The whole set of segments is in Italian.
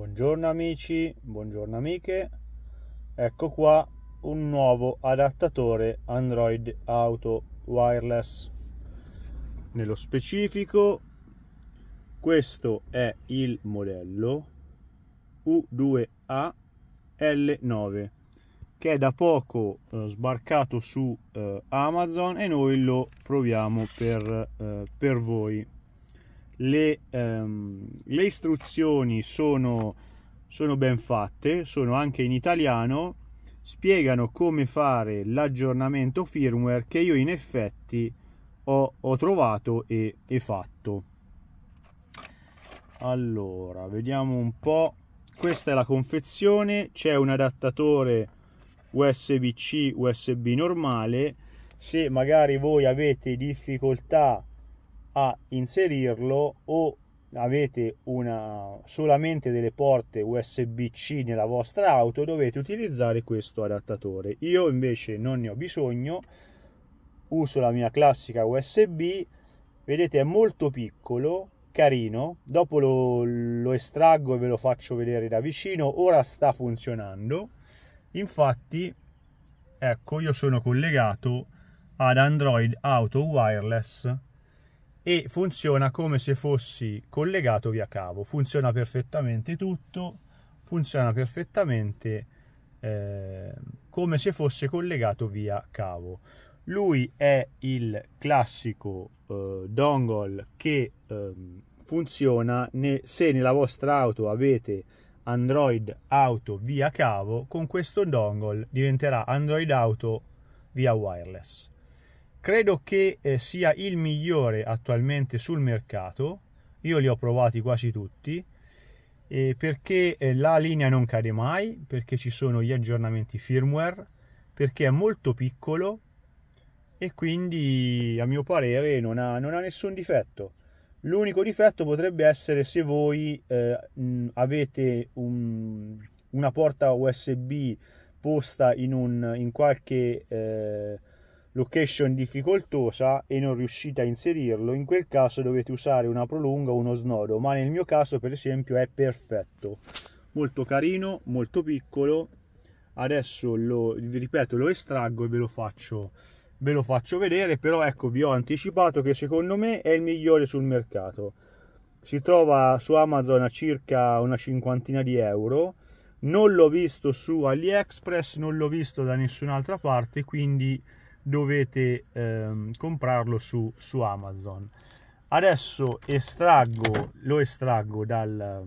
Buongiorno amici, buongiorno amiche. Ecco qua un nuovo adattatore Android Auto Wireless. Nello specifico questo è il modello U2A L9 che è da poco eh, sbarcato su eh, Amazon e noi lo proviamo per, eh, per voi le, ehm, le istruzioni sono, sono ben fatte, sono anche in italiano, spiegano come fare l'aggiornamento firmware che io in effetti ho, ho trovato e, e, fatto. Allora, vediamo un po'. Questa è la confezione, c'è un adattatore USB-C, USB normale. Se magari voi avete difficoltà a inserirlo o avete una, solamente delle porte USB-C nella vostra auto dovete utilizzare questo adattatore. Io invece non ne ho bisogno, uso la mia classica USB, vedete è molto piccolo, carino, dopo lo, lo estraggo e ve lo faccio vedere da vicino, ora sta funzionando, infatti ecco io sono collegato ad Android Auto Wireless e funziona come se fossi collegato via cavo. Funziona perfettamente tutto, funziona perfettamente eh, come se fosse collegato via cavo. Lui è il classico eh, dongle che eh, funziona ne, se nella vostra auto avete Android Auto via cavo, con questo dongle diventerà Android Auto via wireless credo che eh, sia il migliore attualmente sul mercato io li ho provati quasi tutti eh, perché eh, la linea non cade mai perché ci sono gli aggiornamenti firmware perché è molto piccolo e quindi a mio parere non ha, non ha nessun difetto l'unico difetto potrebbe essere se voi eh, mh, avete un, una porta usb posta in, un, in qualche eh, location difficoltosa e non riuscite a inserirlo, in quel caso dovete usare una prolunga o uno snodo, ma nel mio caso per esempio è perfetto. Molto carino, molto piccolo. Adesso lo, vi ripeto, lo estraggo e ve lo faccio ve lo faccio vedere, però ecco vi ho anticipato che secondo me è il migliore sul mercato. Si trova su Amazon a circa una cinquantina di euro. Non l'ho visto su AliExpress, non l'ho visto da nessun'altra parte, quindi dovete ehm, comprarlo su, su, Amazon. Adesso estraggo, lo estraggo dal,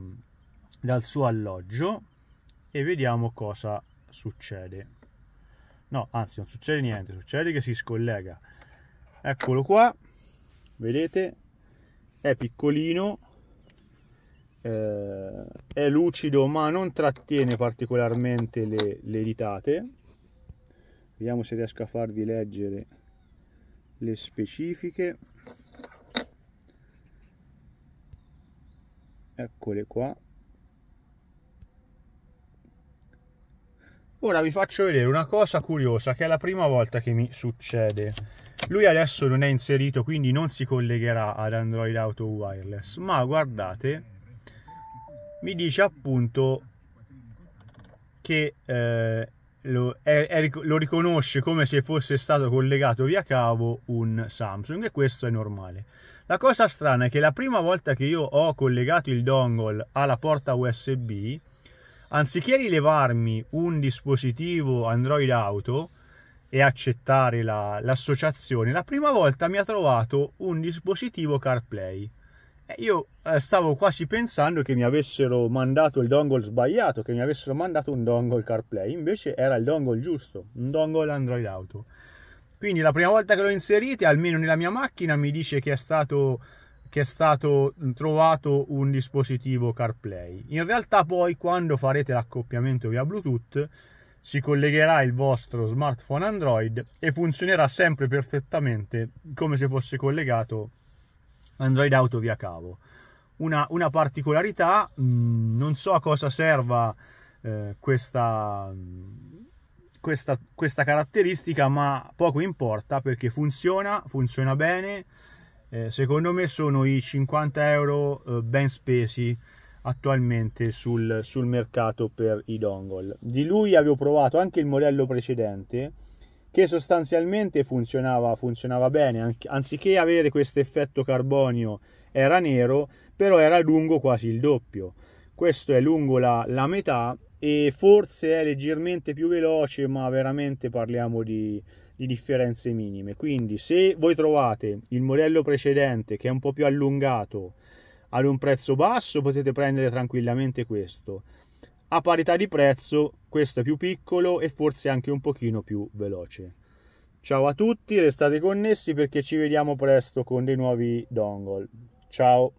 dal suo alloggio e vediamo cosa succede. No, anzi non succede niente, succede che si scollega. Eccolo qua, vedete? È piccolino, eh, è lucido ma non trattiene particolarmente le, le ditate vediamo se riesco a farvi leggere le specifiche eccole qua ora vi faccio vedere una cosa curiosa che è la prima volta che mi succede lui adesso non è inserito quindi non si collegherà ad Android Auto Wireless ma guardate mi dice appunto che eh, lo, è, è, lo, riconosce come se fosse stato collegato via cavo un Samsung e questo è normale. La cosa strana è che la prima volta che io ho collegato il dongle alla porta USB, anziché rilevarmi un dispositivo Android Auto e accettare l'associazione, la prima volta mi ha trovato un dispositivo CarPlay. Eh, io eh, stavo quasi pensando che mi avessero mandato il dongle sbagliato, che mi avessero mandato un dongle CarPlay, invece era il dongle giusto, un dongle Android Auto. Quindi la prima volta che lo inserite, almeno nella mia macchina, mi dice che è stato, che è stato trovato un dispositivo CarPlay. In realtà poi quando farete l'accoppiamento via Bluetooth si collegherà il vostro smartphone Android e funzionerà sempre perfettamente come se fosse collegato Android Auto via cavo. Una, una particolarità, mh, mm, non so a cosa serva eh, questa, questa, questa, caratteristica, ma poco importa perché funziona, funziona bene. Eh, secondo me sono i 50 euro eh, ben spesi attualmente sul, sul mercato per i dongle. Di lui avevo provato anche il modello precedente che sostanzialmente funzionava, funzionava bene, anziché avere questo effetto carbonio era nero, però era lungo quasi il doppio. Questo è lungo la, la metà e forse è leggermente più veloce, ma veramente parliamo di, di differenze minime. Quindi se voi trovate il modello precedente che è un po' più allungato ad un prezzo basso, potete prendere tranquillamente questo a parità di prezzo questo è più piccolo e forse anche un pochino più veloce. Ciao a tutti, restate connessi perché ci vediamo presto con dei nuovi dongle. Ciao!